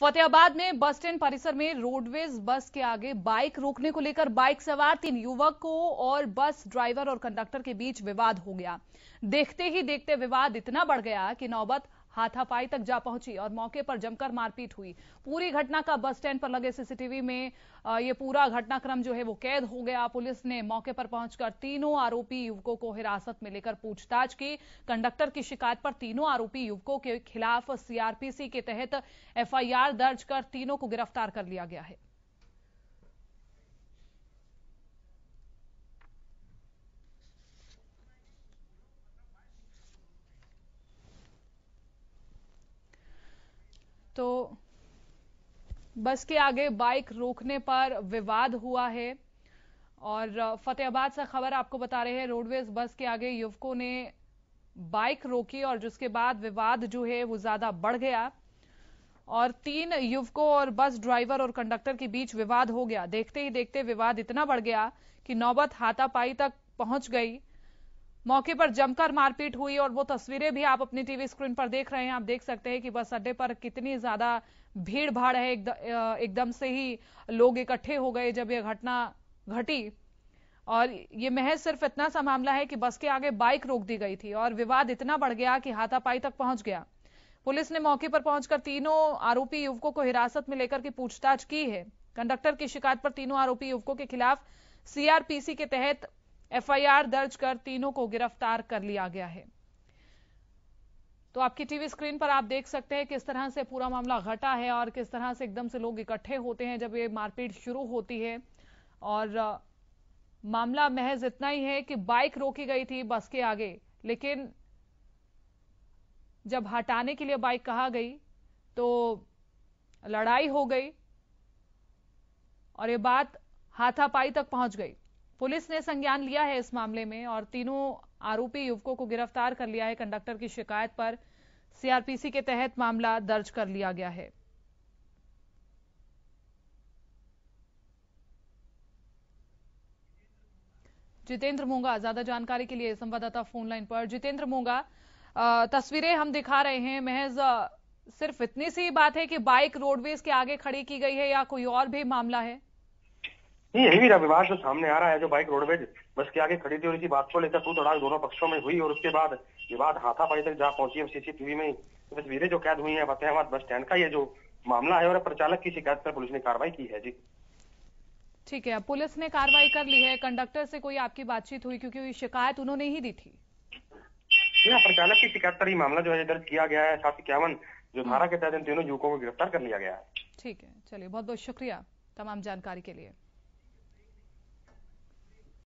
फतेहाबाद में bus stand परिसर में रोडवेज बस के आगे बाइक रोकने को लेकर बाइक सवार तीन युवक को और बस ड्राइवर और कंडक्टर के बीच विवाद हो गया देखते ही देखते विवाद इतना बढ़ गया कि नौबत हाथापाई तक जा पहुंची और मौके पर जमकर मारपीट हुई पूरी घटना का बस स्टैंड पर लगे सीसीटीवी में ये पूरा घटनाक्रम जो है वो कैद हो गया पुलिस ने मौके पर पहुंचकर तीनों आरोपी युवकों को हिरासत में लेकर पूछताछ की कंडक्टर की शिकायत पर तीनों आरोपी युवकों के खिलाफ सीआरपीसी के तहत एफआईआर दर्ज कर तीनों को गिरफ्तार कर लिया गया है तो बस के आगे बाइक रोकने पर विवाद हुआ है और फतेहाबाद से खबर आपको बता रहे हैं रोडवेज बस के आगे युवकों ने बाइक रोकी और जिसके बाद विवाद जो है वो ज्यादा बढ़ गया और तीन युवकों और बस ड्राइवर और कंडक्टर के बीच विवाद हो गया देखते ही देखते विवाद इतना बढ़ गया कि नौबत हाथापाई तक पहुंच गई मौके पर जमकर मारपीट हुई और वो तस्वीरें भी आप अपनी टीवी स्क्रीन पर देख रहे हैं आप देख सकते हैं कि बस अड्डे पर कितनी ज्यादा भीड़ भाड़ है एकदम से ही लोग इकट्ठे हो गए जब यह घटना घटी और ये महज सिर्फ इतना सा मामला है कि बस के आगे बाइक रोक दी गई थी और विवाद इतना बढ़ गया कि हाथापाई तक पहुंच गया पुलिस ने मौके पर पहुंचकर तीनों आरोपी युवकों को हिरासत में लेकर की पूछताछ की है कंडक्टर की शिकायत पर तीनों आरोपी युवकों के खिलाफ सीआरपीसी के तहत एफआईआर दर्ज कर तीनों को गिरफ्तार कर लिया गया है तो आपकी टीवी स्क्रीन पर आप देख सकते हैं किस तरह से पूरा मामला घटा है और किस तरह से एकदम से लोग इकट्ठे होते हैं जब ये मारपीट शुरू होती है और मामला महज इतना ही है कि बाइक रोकी गई थी बस के आगे लेकिन जब हटाने के लिए बाइक कहा गई तो लड़ाई हो गई और ये बात हाथापाई तक पहुंच गई पुलिस ने संज्ञान लिया है इस मामले में और तीनों आरोपी युवकों को गिरफ्तार कर लिया है कंडक्टर की शिकायत पर सीआरपीसी के तहत मामला दर्ज कर लिया गया है जितेंद्र मोंगा ज्यादा जानकारी के लिए संवाददाता फोन लाइन पर जितेंद्र मोंगा तस्वीरें हम दिखा रहे हैं महज सिर्फ इतनी सी बात है कि बाइक रोडवेज के आगे खड़ी की गई है या कोई और भी मामला है नहीं यही भी विवाद जो सामने आ रहा है जो बाइक रोडवेज बस के आगे खड़ी थी और इसी बात को लेकर तू तड़ाक दोनों पक्षों में हुई और उसके बाद विवाद हाथापाई तक जा पहुंची अब सीसीटीवी में तो तस्वीरें जो कैद हुई है फतेहाबाद बस स्टैंड का ये जो मामला है और प्रचालक की शिकायत पर पुलिस ने कार्रवाई की है जी ठीक है पुलिस ने कार्रवाई कर ली है कंडक्टर से कोई आपकी बातचीत हुई क्योंकि शिकायत उन्होंने ही दी थी प्रचालक की शिकायत पर ही मामला जो है दर्ज किया गया है साथ ही इक्यावन जो धारा के तहत इन तीनों युवकों को गिरफ्तार कर लिया गया है ठीक है चलिए बहुत बहुत शुक्रिया तमाम जानकारी के लिए